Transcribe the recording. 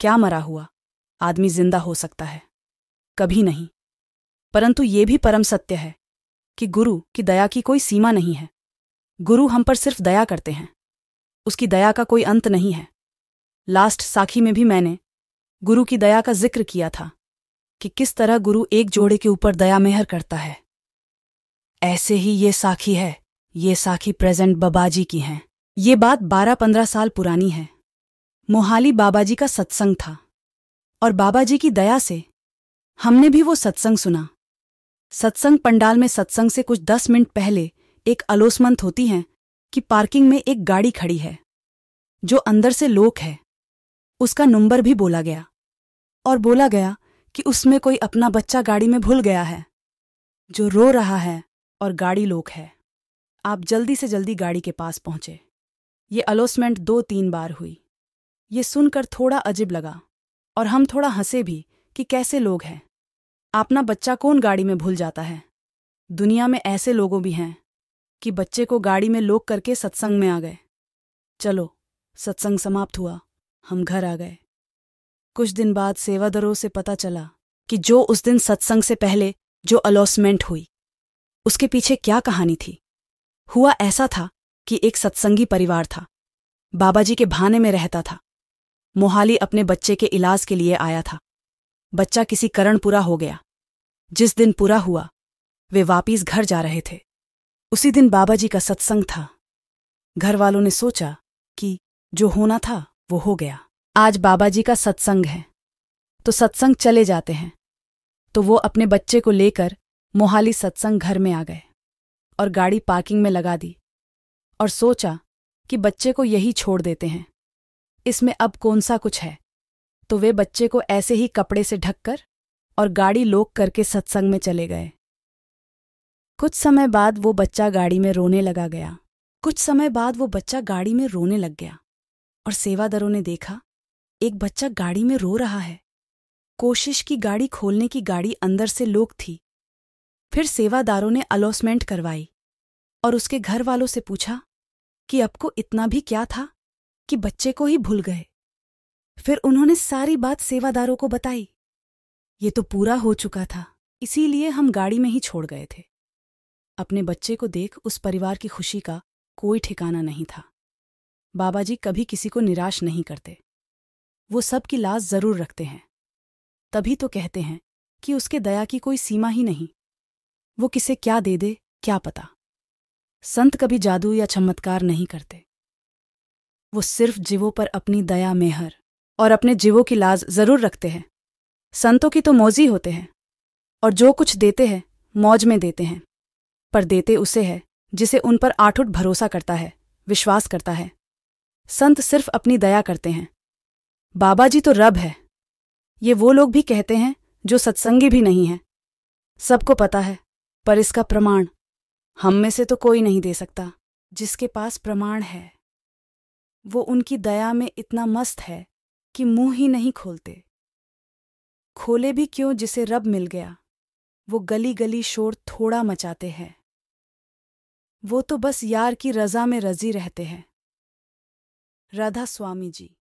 क्या मरा हुआ आदमी जिंदा हो सकता है कभी नहीं परंतु ये भी परम सत्य है कि गुरु की दया की कोई सीमा नहीं है गुरु हम पर सिर्फ दया करते हैं उसकी दया का कोई अंत नहीं है लास्ट साखी में भी मैंने गुरु की दया का जिक्र किया था कि किस तरह गुरु एक जोड़े के ऊपर दया मेहर करता है ऐसे ही ये साखी है ये साखी प्रेजेंट बबाजी की हैं ये बात बारह पंद्रह साल पुरानी है मोहाली बाबाजी का सत्संग था और बाबा जी की दया से हमने भी वो सत्संग सुना सत्संग पंडाल में सत्संग से कुछ दस मिनट पहले एक अलोसमंत होती हैं कि पार्किंग में एक गाड़ी खड़ी है जो अंदर से लोक है उसका नंबर भी बोला गया और बोला गया कि उसमें कोई अपना बच्चा गाड़ी में भूल गया है जो रो रहा है और गाड़ी लोक है आप जल्दी से जल्दी गाड़ी के पास पहुंचे ये अलोसमेंट दो तीन बार हुई ये सुनकर थोड़ा अजीब लगा और हम थोड़ा हंसे भी कि कैसे लोग हैं अपना बच्चा कौन गाड़ी में भूल जाता है दुनिया में ऐसे लोगों भी हैं कि बच्चे को गाड़ी में लोक करके सत्संग में आ गए चलो सत्संग समाप्त हुआ हम घर आ गए कुछ दिन बाद सेवादरों से पता चला कि जो उस दिन सत्संग से पहले जो अलॉसमेंट हुई उसके पीछे क्या कहानी थी हुआ ऐसा था कि एक सत्संगी परिवार था बाबा जी के भाने में रहता था मोहाली अपने बच्चे के इलाज के लिए आया था बच्चा किसी करण पूरा हो गया जिस दिन पूरा हुआ वे वापिस घर जा रहे थे उसी दिन बाबा जी का सत्संग था घर वालों ने सोचा कि जो होना था वो हो गया आज बाबा जी का सत्संग है तो सत्संग चले जाते हैं तो वो अपने बच्चे को लेकर मोहाली सत्संग घर में आ गए और गाड़ी पार्किंग में लगा दी और सोचा कि बच्चे को यही छोड़ देते हैं इसमें अब कौन सा कुछ है तो वे बच्चे को ऐसे ही कपड़े से ढककर और गाड़ी लोक करके सत्संग में चले गए कुछ समय बाद वो बच्चा गाड़ी में रोने लगा गया कुछ समय बाद वो बच्चा गाड़ी में रोने लग गया और सेवादारों ने देखा एक बच्चा गाड़ी में रो रहा है कोशिश की गाड़ी खोलने की गाड़ी अंदर से लोक थी फिर सेवादारों ने अलॉसमेंट करवाई और उसके घर वालों से पूछा कि आपको इतना भी क्या था कि बच्चे को ही भूल गए फिर उन्होंने सारी बात सेवादारों को बताई ये तो पूरा हो चुका था इसीलिए हम गाड़ी में ही छोड़ गए थे अपने बच्चे को देख उस परिवार की खुशी का कोई ठिकाना नहीं था बाबा जी कभी किसी को निराश नहीं करते वो सब की लाज जरूर रखते हैं तभी तो कहते हैं कि उसके दया की कोई सीमा ही नहीं वो किसे क्या दे दे क्या पता संत कभी जादू या चमत्कार नहीं करते वो सिर्फ जीवों पर अपनी दया मेहर और अपने जीवों की लाज जरूर रखते हैं संतों की तो मौजी होते हैं और जो कुछ देते हैं मौज में देते हैं पर देते उसे है जिसे उन पर आठुट भरोसा करता है विश्वास करता है संत सिर्फ अपनी दया करते हैं बाबा जी तो रब है ये वो लोग भी कहते हैं जो सत्संगी भी नहीं है सबको पता है पर इसका प्रमाण हम में से तो कोई नहीं दे सकता जिसके पास प्रमाण है वो उनकी दया में इतना मस्त है कि मुंह ही नहीं खोलते खोले भी क्यों जिसे रब मिल गया वो गली गली शोर थोड़ा मचाते हैं वो तो बस यार की रजा में रजी रहते हैं राधा स्वामी जी